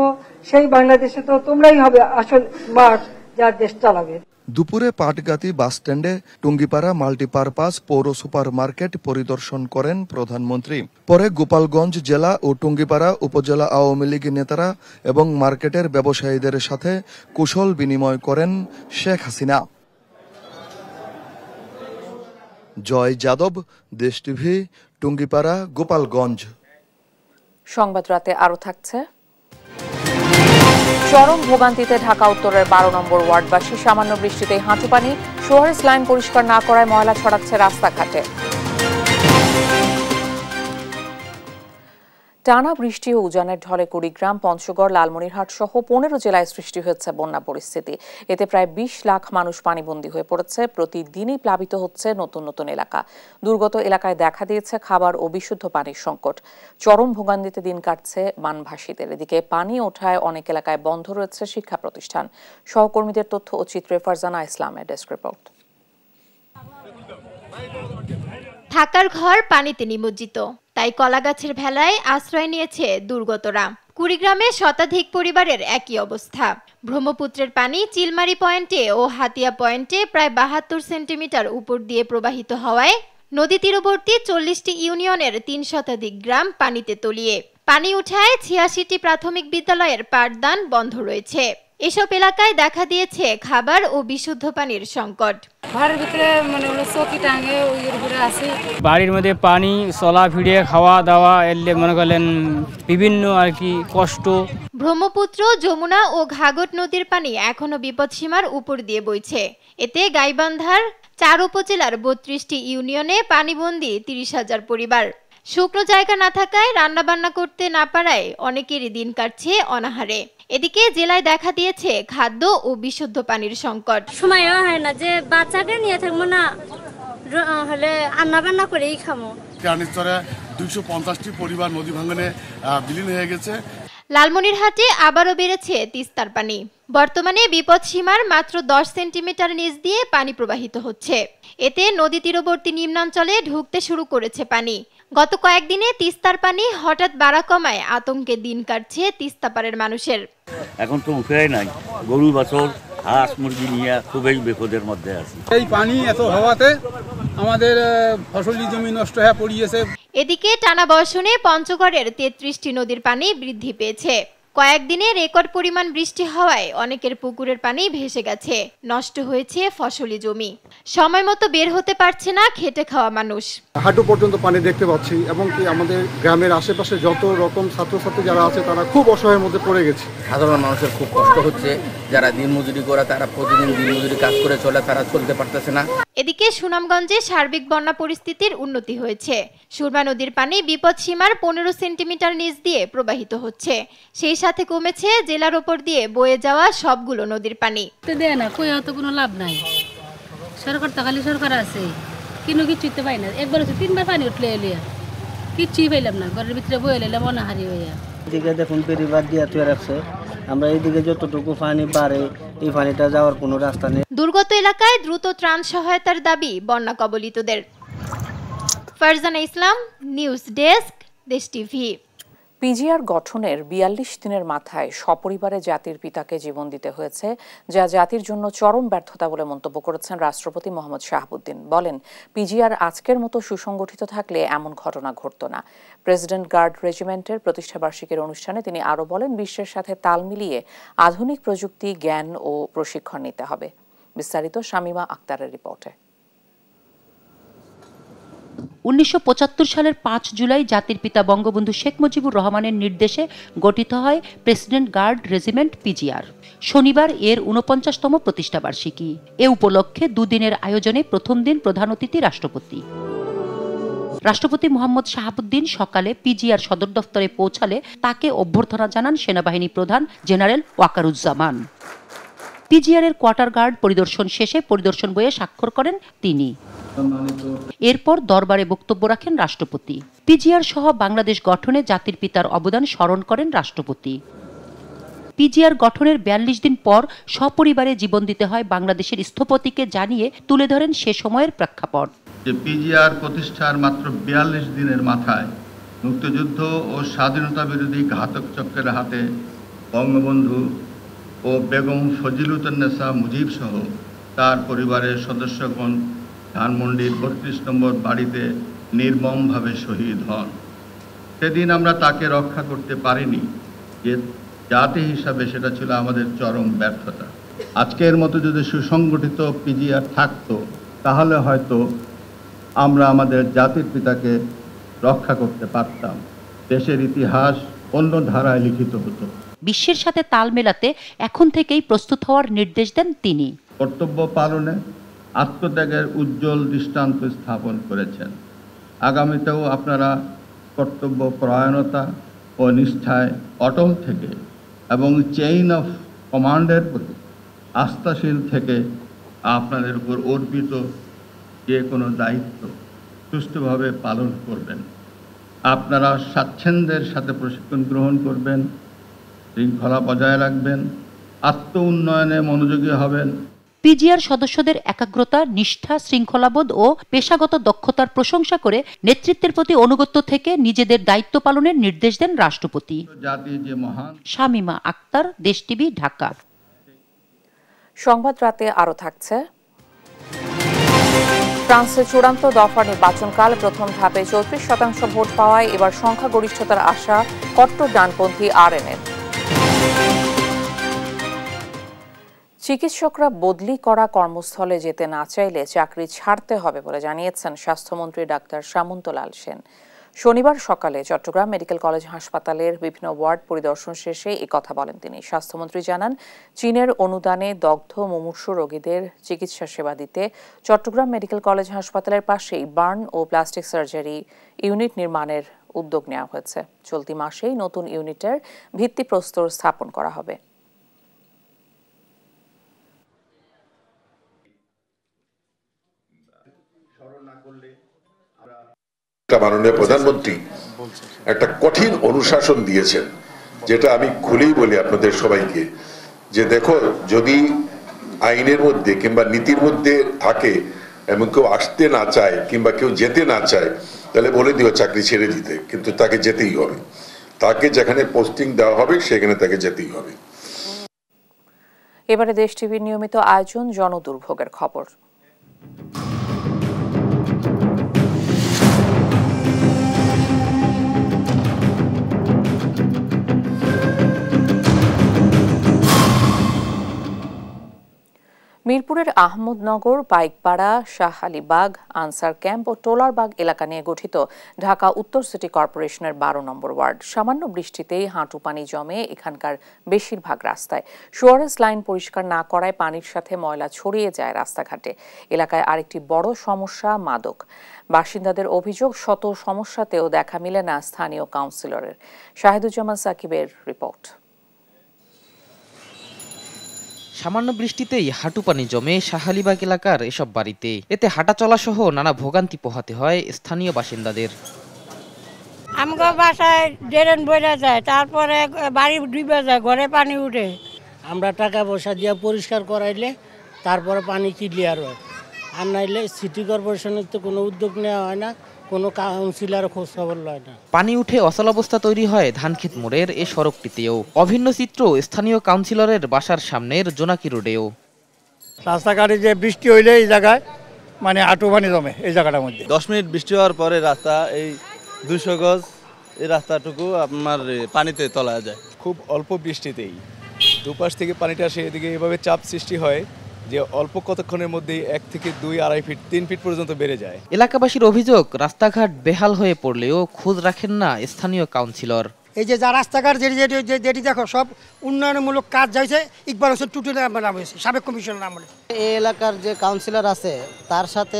সেই বাংলাদেশে তো তোমরাই হবে আসল স্মার্ট যার দেশ চালাবে দুপুরে পাটগাতি বাসস্ট্যান্ডে টুঙ্গিপাড়া মাল্টিপারপাস পৌর সুপার মার্কেট পরিদর্শন করেন প্রধানমন্ত্রী পরে গোপালগঞ্জ জেলা ও টুঙ্গিপাড়া উপজেলা আওয়ামী লীগ নেতারা এবং মার্কেটের ব্যবসায়ীদের সাথে কুশল বিনিময় করেন শেখ হাসিনা জয় যাদব দেশ টিভি টুঙ্গিপাড়া গোপালগঞ্জ সংবাদ রাতে আরও থাকছে চরম ভোগান্তিতে ঢাকা উত্তরের বারো নম্বর ওয়ার্ডবাসী সামান্য বৃষ্টিতে হাঁটু পানি সোয়ারেজ লাইন পরিষ্কার না করায় ময়লা ছড়াচ্ছে রাস্তাঘাটে টানা বৃষ্টি ও উজানের ঢলে কুড়িগ্রাম পঞ্চগড় লালমনিরহাট সহ পনেরো জেলায় সৃষ্টি হয়েছে বন্যা পরিস্থিতি এতে প্রায় বিশ লাখ মানুষ পানিবন্দী হয়ে পড়েছে প্রতিদিনই প্লাবিত হচ্ছে নতুন নতুন এলাকা দুর্গত এলাকায় দেখা দিয়েছে খাবার ও বিশুদ্ধ পানির সংকট চরম ভোগান্তিতে দিন কাটছে মানভাসীদের এদিকে পানি ওঠায় অনেক এলাকায় বন্ধ রয়েছে শিক্ষা প্রতিষ্ঠান সহকর্মীদের তথ্য ও চিত্রে ফারজানা ইসলামের ডেস্ক রিপোর্ট থাকার ঘর পানিতে নিমজ্জিত তাই কলাগাছের ভেলায় আশ্রয় নিয়েছে দুর্গতরা কুড়িগ্রামে শতাধিক পরিবারের একই অবস্থা ব্রহ্মপুত্রের পানি চিলমারি পয়েন্টে ও হাতিয়া পয়েন্টে প্রায় বাহাত্তর সেন্টিমিটার উপর দিয়ে প্রবাহিত হওয়ায় নদী তীরবর্তী চল্লিশটি ইউনিয়নের তিন শতাধিক গ্রাম পানিতে তলিয়ে পানি উঠায় ছিয়াশিটি প্রাথমিক বিদ্যালয়ের পাঠদান বন্ধ রয়েছে এসব এলাকায় দেখা দিয়েছে খাবার ও বিশুদ্ধ পানির সংকট ভিতরে মানে বাড়ির মধ্যে পানি চলা ভিড়ে খাওয়া দাওয়া এলে মনে করলেন বিভিন্ন আর কি কষ্ট ব্রহ্মপুত্র যমুনা ও ঘাগট নদীর পানি এখনো বিপদসীমার উপর দিয়ে বইছে এতে গাইবান্ধার চার উপজেলার বত্রিশটি ইউনিয়নে পানিবন্দি তিরিশ হাজার পরিবার শুকনো জায়গা না থাকায় রান্নাবান্না করতে না পারায় অনেকেরই দিন কাটছে অনাহারে এদিকে জেলায় দেখা দিয়েছে খাদ্য ও বিশুদ্ধ পানির সংকট সময়ও হয় না যে বাচ্চাকে নিয়ে থাকবো না হলে আন্না বান্না করেই খামো প্রাণীস্তরে দুইশো পঞ্চাশটি পরিবার নদী ভাঙনে বিলীন হয়ে গেছে লালমনিরহাটে আবারও বেড়েছে তিস্তার পানি বর্তমানে বিপদ সীমার মাত্র দশ সেন্টিমিটার নিচ দিয়ে পানি প্রবাহিত হচ্ছে এতে নদী তীরবর্তী নিম্নাঞ্চলে ঢুকতে শুরু করেছে পানি গত কয়েকদিনে তিস্তার পানি হঠাৎ বাড়া কমায় আতঙ্কে দিন কাটছে তিস্তাপাড়ের মানুষের এখন তো উপায় নাই গরু বাছর হাঁস মুরগি নিয়ে খুবই বিপদের মধ্যে আছে এই পানি এত হওয়াতে আমাদের ফসলি জমি নষ্ট হয়ে পড়িয়েছে এদিকে টানা বর্ষণে পঞ্চগড়ের তেত্রিশটি নদীর পানি বৃদ্ধি পেয়েছে কয়েকদিনে রেকর্ড পরিমাণ বৃষ্টি হওয়ায় অনেকের পুকুরের পানি ভেসে গেছে নষ্ট হয়েছে ফসলি জমি সময় মতো বের হতে পারছে না খেটে খাওয়া মানুষ হাঁটু পর্যন্ত পানি দেখতে পাচ্ছি এবং কি আমাদের গ্রামের আশেপাশে যত রকম ছাত্রছাত্রী যারা আছে তারা খুব অসহায়ের মধ্যে পড়ে গেছে সাধারণ মানুষের খুব কষ্ট হচ্ছে যারা দিনমজুরি করা তারা প্রতিদিন দিনমজুরি কাজ করে চলে তারা চলতে পারতেছে না এদিকে সুনামগঞ্জে সার্বিক বন্যা পরিস্থিতির উন্নতি হয়েছে সুরমা নদীর পানি বিপদ সীমার পনেরো সেন্টিমিটার নিচ দিয়ে প্রবাহিত হচ্ছে সেই সাথে কমেছে জেলার ওপর দিয়ে বয়ে যাওয়া সবগুলো নদীর পানি দেয় না কই অত কোনো লাভ নাই সরকার তো খালি সরকার আছে কিন্তু কিচ্ছু তো পাই না একবার তিনবার পানি উঠলে এলিয়া কিচ্ছুই পাইলাম না ঘরের ভিতরে বয়ে এলাম অনাহারি হইয়া দেখুন পরিবার দিয়ে রাখছে আমরা এইদিকে যতটুকু পানি পারে এই পানিটা যাওয়ার কোনো রাস্তা নেই দুর্গত এলাকায় দ্রুত ত্রাণ সহায়তার দাবি বন্যা কবলিতদের Farzana Islam news desk Desh TV PGR গঠনের বিয়াল্লিশ দিনের মাথায় সপরিবারে জাতির পিতাকে জীবন দিতে হয়েছে যা জাতির জন্য চরম ব্যর্থতা বলে মন্তব্য করেছেন রাষ্ট্রপতি মোহাম্মদ শাহাবুদ্দিন বলেন পিজিআর আজকের মতো সুসংগঠিত থাকলে এমন ঘটনা ঘটত না প্রেসিডেন্ট গার্ড রেজিমেন্টের প্রতিষ্ঠাবার্ষিকীর অনুষ্ঠানে তিনি আরো বলেন বিশ্বের সাথে তাল মিলিয়ে আধুনিক প্রযুক্তি জ্ঞান ও প্রশিক্ষণ নিতে হবে বিস্তারিত শামিমা আক্তারের রিপোর্টে উনিশশো সালের পাঁচ জুলাই জাতির পিতা বঙ্গবন্ধু শেখ মুজিবুর রহমানের নির্দেশে গঠিত হয় প্রেসিডেন্ট গার্ড রেজিমেন্ট পিজিআর শনিবার এর উনপঞ্চাশতম প্রতিষ্ঠাবার্ষিকী এ উপলক্ষে দুদিনের আয়োজনে প্রথম দিন প্রধান অতিথি রাষ্ট্রপতি রাষ্ট্রপতি মোহাম্মদ শাহাবুদ্দিন সকালে পিজিআর সদর দফতরে পৌঁছালে তাকে অভ্যর্থনা জানান সেনাবাহিনী প্রধান জেনারেল ওয়াকারুজ্জামান পিজিআরের কোয়ার্টার গার্ড পরিদর্শন শেষে পরিদর্শন বইয়ে স্বাক্ষর করেন তিনি এরপর দরবারে বক্তব্য রাখেন রাষ্ট্রপতি পিজিআর সহ বাংলাদেশ গঠনে জাতির পিতার অবদান স্মরণ করেন রাষ্ট্রপতি পিজিআর গঠনের বিয়াল্লিশ দিন পর সপরিবারে জীবন দিতে হয় বাংলাদেশের স্থপতিকে জানিয়ে তুলে ধরেন সে সময়ের প্রেক্ষাপট যে পিজিআর প্রতিষ্ঠার মাত্র বিয়াল্লিশ দিনের মাথায় মুক্তিযুদ্ধ ও স্বাধীনতা বিরোধী ঘাতক চক্রের হাতে বঙ্গবন্ধু ও বেগম ফজিলুতন্নেসা মুজিব সহ তার পরিবারের সদস্যগণ ধানমন্ডির বত্রিশ নম্বর বাড়িতে নির্মমভাবে শহীদ হন সেদিন আমরা তাকে রক্ষা করতে পারিনি যে জাতি হিসাবে সেটা ছিল আমাদের চরম ব্যর্থতা আজকের মতো যদি সুসংগঠিত পিজিআর থাকতো তাহলে হয়তো আমরা আমাদের জাতির পিতাকে রক্ষা করতে পারতাম দেশের ইতিহাস অন্য ধারায় লিখিত হতো বিশ্বের সাথে তাল মেলাতে এখন থেকেই প্রস্তুত হওয়ার নির্দেশ দেন তিনি কর্তব্য পালনে আত্মত্যাগের উজ্জ্বল দৃষ্টান্ত স্থাপন করেছেন আগামীতেও আপনারা কর্তব্য পরায়ণতা ও নিষ্ঠায় অটল থেকে এবং চেইন অফ কমান্ডের প্রতি আস্থাশীল থেকে আপনাদের উপর অর্পিত যে কোনো দায়িত্ব সুষ্ঠুভাবে পালন করবেন আপনারা স্বাচ্ছন্দ্যের সাথে প্রশিক্ষণ গ্রহণ করবেন শৃঙ্খলা বজায় রাখবেন আত্ম উন্নয়নে মনোযোগী হবেন পিজিআর সদস্যদের একাগ্রতা নিষ্ঠা শৃঙ্খলাবোধ ও পেশাগত দক্ষতার প্রশংসা করে নেতৃত্বের প্রতি অনুগত্য থেকে নিজেদের দায়িত্ব পালনের নির্দেশ দেন রাষ্ট্রপতি শামিমা আক্তার দেশ টিভি ঢাকা সংবাদ রাতে আরও থাকছে ফ্রান্সে চূড়ান্ত দফা নির্বাচনকাল প্রথম ধাপে চৌত্রিশ শতাংশ ভোট পাওয়ায় এবার সংখ্যাগরিষ্ঠতার আশা কট্টর ডানপন্থী আরএনএফ চিকিৎসকরা বদলি করা কর্মস্থলে যেতে না চাইলে চাকরি ছাড়তে হবে বলে জানিয়েছেন স্বাস্থ্যমন্ত্রী ডাক্তার সামন্তলাল সেন শনিবার সকালে চট্টগ্রাম মেডিকেল কলেজ হাসপাতালের বিভিন্ন ওয়ার্ড পরিদর্শন শেষে এ কথা বলেন তিনি স্বাস্থ্যমন্ত্রী জানান চীনের অনুদানে দগ্ধ মুমূর্ষু রোগীদের চিকিৎসা সেবা দিতে চট্টগ্রাম মেডিকেল কলেজ হাসপাতালের পাশেই বার্ন ও প্লাস্টিক সার্জারি ইউনিট নির্মাণের উদ্যোগ নেওয়া হয়েছে চলতি মাসেই নতুন ইউনিটের ভিত্তিপ্রস্তর স্থাপন করা হবে মাননীয় প্রধানমন্ত্রী একটা কঠিন অনুশাসন দিয়েছেন যেটা আমি খুলেই বলি আপনাদের সবাইকে যে দেখো যদি আইনের মধ্যে কিংবা নীতির মধ্যে থাকে এবং কেউ আসতে না চায় কিংবা কেউ যেতে না চায় তাহলে বলে দিও চাকরি ছেড়ে দিতে কিন্তু তাকে যেতেই হবে তাকে যেখানে পোস্টিং দেওয়া হবে সেখানে তাকে যেতেই হবে এবারে দেশ টিভির নিয়মিত আয়োজন জনদুর্ভোগের খবর মিরপুরের আহমদনগর বাইকপাড়া শাহ আলীবাগ আনসার ক্যাম্প ও টোলারবাগ এলাকা নিয়ে গঠিত ঢাকা উত্তর সিটি কর্পোরেশনের বারো নম্বর ওয়ার্ড সামান্য বৃষ্টিতেই হাঁটু পানি জমে এখানকার বেশিরভাগ রাস্তায় সুয়ারেজ লাইন পরিষ্কার না করায় পানির সাথে ময়লা ছড়িয়ে যায় রাস্তাঘাটে এলাকায় আরেকটি বড় সমস্যা মাদক বাসিন্দাদের অভিযোগ শত সমস্যাতেও দেখা মিলে না স্থানীয় কাউন্সিলরের শাহিদুজ্জামান সাকিবের রিপোর্ট সামান্য বৃষ্টিতেই হাঁটু পানি জমে শাহালিবাগ এলাকার এসব বাড়িতে এতে হাঁটা চলা সহ নানা ভোগান্তি পোহাতে হয় স্থানীয় বাসিন্দাদের আমাকে বাসায় ড্রেন বইরা যায় তারপরে বাড়ি ডুবে যায় ঘরে পানি উঠে আমরা টাকা পয়সা দিয়ে পরিষ্কার করাইলে তারপরে পানি ক্লিয়ার হয় আর নাইলে সিটি কর্পোরেশনের তো কোনো উদ্যোগ নেওয়া হয় না কোনো কাউন্সিলার খোঁজ খবর লয় না পানি উঠে অবস্থা তৈরি হয় ধানক্ষেত মোড়ের এ সড়কটিতেও অভিন্ন চিত্র স্থানীয় কাউন্সিলরের বাসার সামনের জোনাকি রোডেও রাস্তাঘাটে যে বৃষ্টি হইলে এই জায়গায় মানে আটু পানি জমে এই জায়গাটার মধ্যে দশ মিনিট বৃষ্টি হওয়ার পরে রাস্তা এই দুশো গজ এই রাস্তাটুকু আপনার পানিতে তলা যায় খুব অল্প বৃষ্টিতেই দুপাশ থেকে পানিটা সেদিকে এভাবে চাপ সৃষ্টি হয় যে অল্প কতক্ষণের মধ্যেই এক থেকে দুই আড়াই ফিট তিন ফিট পর্যন্ত বেড়ে যায় এলাকাবাসীর অভিযোগ রাস্তাঘাট বেহাল হয়ে পড়লেও খোঁজ রাখেন না স্থানীয় কাউন্সিলর এই যে যা রাস্তাঘাট যেটি যেটি যেটি দেখো সব উন্নয়নমূলক কাজ যাইছে ইকবাল হোসেন টুটু নাম হয়েছে সাবেক কমিশনের আমলে এই এলাকার যে কাউন্সিলর আছে তার সাথে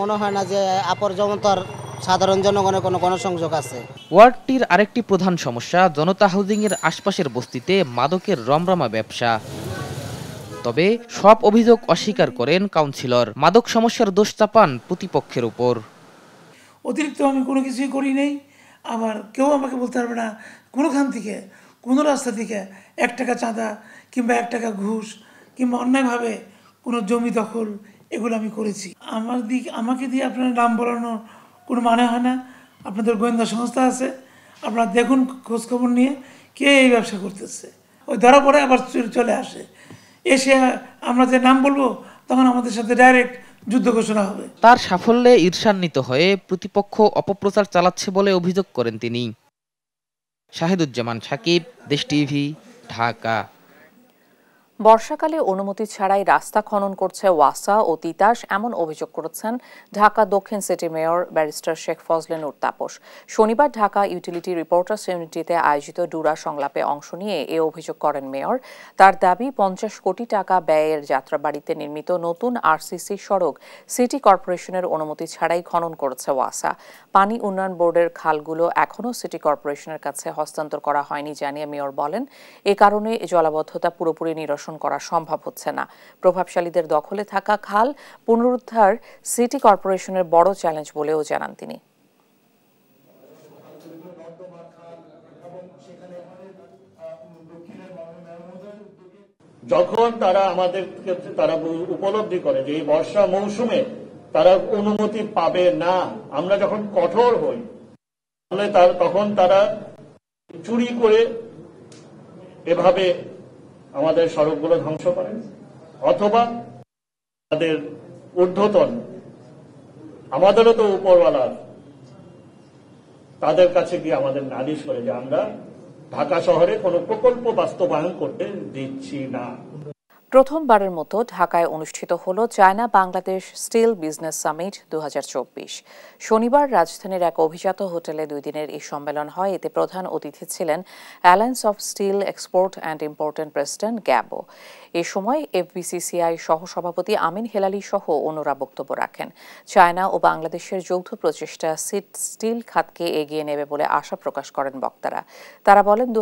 মনে হয় না যে আপর জমতার সাধারণ জনগণের কোনো গণসংযোগ আছে ওয়ার্ডটির আরেকটি প্রধান সমস্যা জনতা হাউজিংয়ের আশপাশের বস্তিতে মাদকের রমরমা ব্যবসা তবে সব অভিযোগ অস্বীকার করেন কাউন্সিলর মাদক সমস্যার দোষ চাপান প্রতিপক্ষের উপর অতিরিক্ত আমি কোনো কিছুই করি নেই আবার কেউ আমাকে বলতে পারবে না কোনোখান থেকে কোনো রাস্তা থেকে এক টাকা চাঁদা কিংবা এক টাকা ঘুষ কিংবা অন্যায়ভাবে কোনো জমি দখল এগুলো আমি করেছি আমার দিক আমাকে দিয়ে আপনার নাম বলানোর কোনো মানে হয় না আপনাদের গোয়েন্দা সংস্থা আছে আপনারা দেখুন খোঁজখবর নিয়ে কে এই ব্যবসা করতেছে ওই ধরা পড়ে আবার চলে আসে এসে আমরা যে নাম বলবো তখন আমাদের সাথে ডাইরেক্ট যুদ্ধ ঘোষণা হবে তার সাফল্যে ঈর্ষান্বিত হয়ে প্রতিপক্ষ অপপ্রচার চালাচ্ছে বলে অভিযোগ করেন তিনি শাহিদুজ্জামান সাকিব দেশ টিভি ঢাকা বর্ষাকালে অনুমতি ছাড়াই রাস্তা খনন করছে ওয়াসা ও তিতাস এমন অভিযোগ করেছেন ঢাকা দক্ষিণ city mayor barrister Sheikh Fazle Noor Taposh শনিবার ঢাকা ইউটিলিটি রিপোর্টার্স ইউনিটিতে আয়োজিত ডুরা সংলাপে অংশ নিয়ে এ অভিযোগ করেন মেয়র তার দাবি পঞ্চাশ কোটি টাকা ব্যয়ের যাত্রাবাড়িতে নির্মিত নতুন আরসিসি সড়ক সিটি কর্পোরেশনের অনুমতি ছাড়াই খনন করেছে ওয়াসা পানি উন্নয়ন বোর্ডের খালগুলো এখনও সিটি কর্পোরেশনের কাছে হস্তান্তর করা হয়নি জানিয়ে মেয়র বলেন এ কারণে জলাবদ্ধতা পুরোপুরি নিরসন গঠন করা সম্ভব হচ্ছে না প্রভাবশালীদের দখলে থাকা খাল পুনরুদ্ধার সিটি কর্পোরেশনের বড় চ্যালেঞ্জ বলেও জানান তিনি যখন তারা আমাদের ক্ষেত্রে তারা উপলব্ধি করে যে এই বর্ষা মৌসুমে তারা অনুমতি পাবে না আমরা যখন কঠোর হই তখন তারা চুরি করে এভাবে আমাদের সড়কগুলো ধ্বংস করেন অথবা তাদের ঊর্ধ্বতন আমাদেরও তো উপরওয়ালার তাদের কাছে গিয়ে আমাদের নালিশ করে যে আমরা ঢাকা শহরে কোনো প্রকল্প বাস্তবায়ন করতে দিচ্ছি না প্রথমবারের মতো ঢাকায় অনুষ্ঠিত হল China Bangladesh steel business summit দু শনিবার রাজধানীর এক অভিজাত হোটেলে দুই দিনের এই সম্মেলন হয় এতে প্রধান অতিথি ছিলেন alliance of steel export and important president গ্যাবো এ সময় এফবিসিসিআই সহসভাপতি আমিন হেলালি সহ অন্যরা বক্তব্য রাখেন চায়না ও বাংলাদেশের যৌথ প্রচেষ্টা সিট স্টিল খাতকে এগিয়ে নেবে বলে আশা প্রকাশ করেন বক্তারা তারা বলেন দু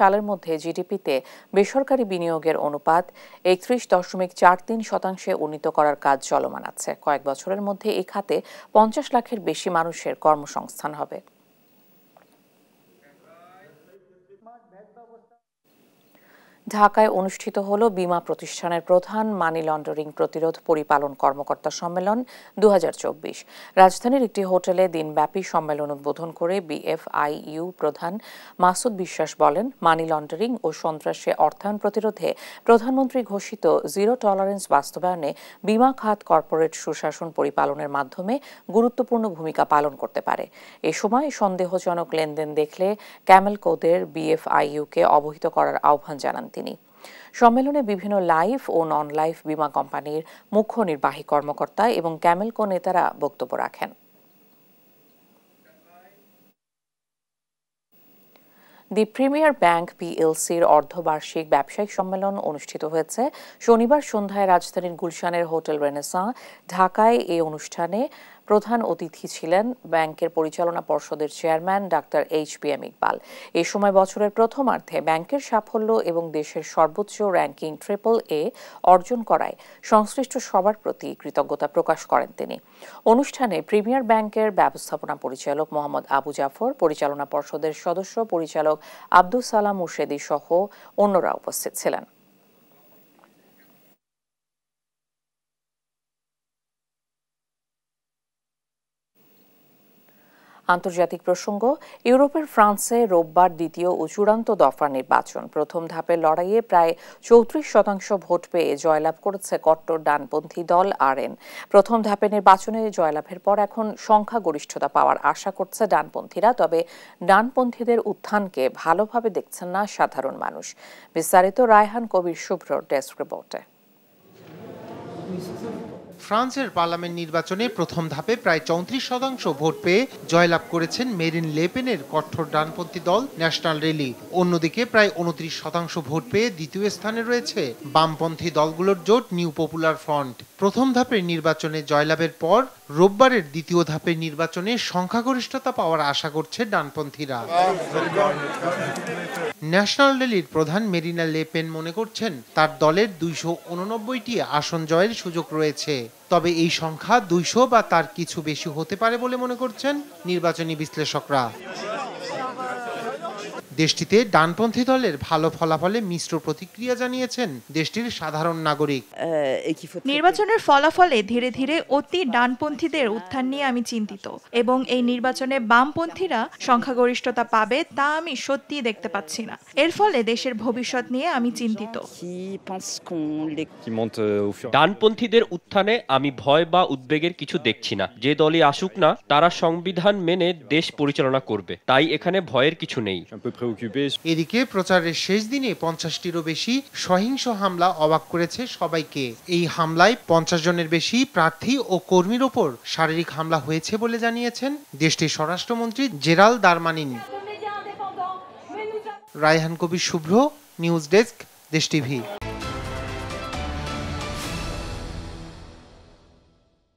সালের মধ্যে জিডিপিতে বেসরকারি বিনিয়োগের অনুপাত একত্রিশ দশমিক চার তিন শতাংশে উন্নীত করার কাজ চলমান আছে কয়েক বছরের মধ্যে এ খাতে পঞ্চাশ লাখের বেশি মানুষের কর্মসংস্থান হবে ঢাকায় অনুষ্ঠিত হল বিমা প্রতিষ্ঠানের প্রধান মানি লন্ডারিং প্রতিরোধ পরিপালন কর্মকর্তা সম্মেলন দু রাজধানীর একটি হোটেলে দিনব্যাপী সম্মেলন উদ্বোধন করে বিএফআইইউ প্রধান মাসুদ বিশ্বাস বলেন মানি লন্ডারিং ও সন্ত্রাসে অর্থায়ন প্রতিরোধে প্রধানমন্ত্রী ঘোষিত জিরো টলারেন্স বাস্তবায়নে বিমা খাত কর্পোরেট সুশাসন পরিপালনের মাধ্যমে গুরুত্বপূর্ণ ভূমিকা পালন করতে পারে এ সময় সন্দেহজনক লেনদেন দেখলে ক্যামেল কোদের বিএফআইইউকে অবহিত করার আহ্বান জানান তিনি তিনি সম্মেলনে বিভিন্ন লাইফ ও নন লাইফ বিমা কোম্পানির মুখ্য নির্বাহী কর্মকর্তা এবং ক্যামেলকো নেতারা বক্তব্য রাখেন দি প্রিমিয়ার ব্যাংক পিএলসির অর্ধবার্ষিক ব্যবসায়িক সম্মেলন অনুষ্ঠিত হয়েছে শনিবার সন্ধ্যায় রাজধানীর গুলশানের হোটেল রেনেসা ঢাকায় এই অনুষ্ঠানে প্রধান অতিথি ছিলেন ব্যাংকের পরিচালনা পর্ষদের chairman doctor H P M Iqbal এ সময় বছরের প্রথমার্ধে ব্যাংকের সাফল্য এবং দেশের সর্বোচ্চ র্যাঙ্কিং ট্রিপল এ অর্জন করায় সংশ্লিষ্ট সবার প্রতি কৃতজ্ঞতা প্রকাশ করেন তিনি অনুষ্ঠানে প্রিমিয়ার ব্যাংকের ব্যবস্থাপনা পরিচালক মোহাম্মদ আবু জাফর পরিচালনা পর্ষদের সদস্য পরিচালক আব্দুল সালাম মুর্শেদি সহ অন্যরা উপস্থিত ছিলেন আন্তর্জাতিক প্রসঙ্গ ইউরোপের ফ্রান্সে রোববার দ্বিতীয় ও চূড়ান্ত দফা নির্বাচন প্রথম ধাপের লড়াইয়ে প্রায় চৌত্রিশ শতাংশ ভোট পেয়ে জয়লাভ করেছে কট্টর ডানপন্থী দল আরএন প্রথম ধাপে নির্বাচনে জয়লাভের পর এখন সংখ্যাগরিষ্ঠতা পাওয়ার আশা করছে ডানপন্থীরা তবে ডানপন্থীদের উত্থানকে ভালোভাবে দেখছেন না সাধারণ মানুষ বিস্তারিত রায়হান কবির শুভ্র ডেস্ক রিপোর্টে ফ্রান্সের পার্লামেন্ট নির্বাচনে প্রথম ধাপে প্রায় চৌত্রিশ শতাংশ ভোট পেয়ে জয়লাভ করেছেন মেরিন লেপেনের কঠোর ডানপন্থী দল ন্যাশনাল রেলি অন্যদিকে প্রায় উনত্রিশ শতাংশ ভোট পেয়ে দ্বিতীয় স্থানে রয়েছে বামপন্থী দলগুলোর জোট নিউ পপুলার ফ্রন্ট প্রথম ধাপের নির্বাচনে জয়লাভের পর রোববারের দ্বিতীয় ধাপের নির্বাচনে সংখ্যাগরিষ্ঠতা পাওয়ার আশা করছে ডানপন্থীরা ন্যাশনাল রেলির প্রধান মেরিনা লেপেন মনে করছেন তার দলের দুইশো উননব্বইটি আসন জয়ের সুযোগ রয়েছে তবে এই সংখ্যা দুইশো বা তার কিছু বেশি হতে পারে বলে মনে করছেন নির্বাচনী বিশ্লেষকরা দেশটিতে ডানপন্থী দলের ভালো ফলাফলে মিশ্র প্রতিক্রিয়া জানিয়েছেন দেশটির সাধারণ নাগরিক নির্বাচনের ফলাফলে ধীরে ধীরে অতি ডানপন্থীদের উত্থান নিয়ে আমি চিন্তিত এবং এই নির্বাচনে বামপন্থীরা সংখ্যাগরিষ্ঠতা পাবে তা আমি সত্যি দেখতে পাচ্ছি না এর ফলে দেশের ভবিষ্যৎ নিয়ে আমি চিন্তিত ডানপন্থীদের উত্থানে আমি ভয় বা উদ্বেগের কিছু দেখছি না যে দলই আসুক না তারা সংবিধান মেনে দেশ পরিচালনা করবে তাই এখানে ভয়ের কিছু নেই préoccupé. এদিকে প্রচারের শেষ দিনে পঞ্চাশটিরও বেশি সহিংস হামলা অবাক করেছে সবাইকে এই হামলায় পঞ্চাশ জনের বেশি প্রার্থী ও কর্মীর ওপর শারীরিক হামলা হয়েছে বলে জানিয়েছেন দেশটির স্বরাষ্ট্রমন্ত্রী জেরাল দারমানিন রায়হান কবি শুভ্র নিউজ ডেস্ক দেশ টিভি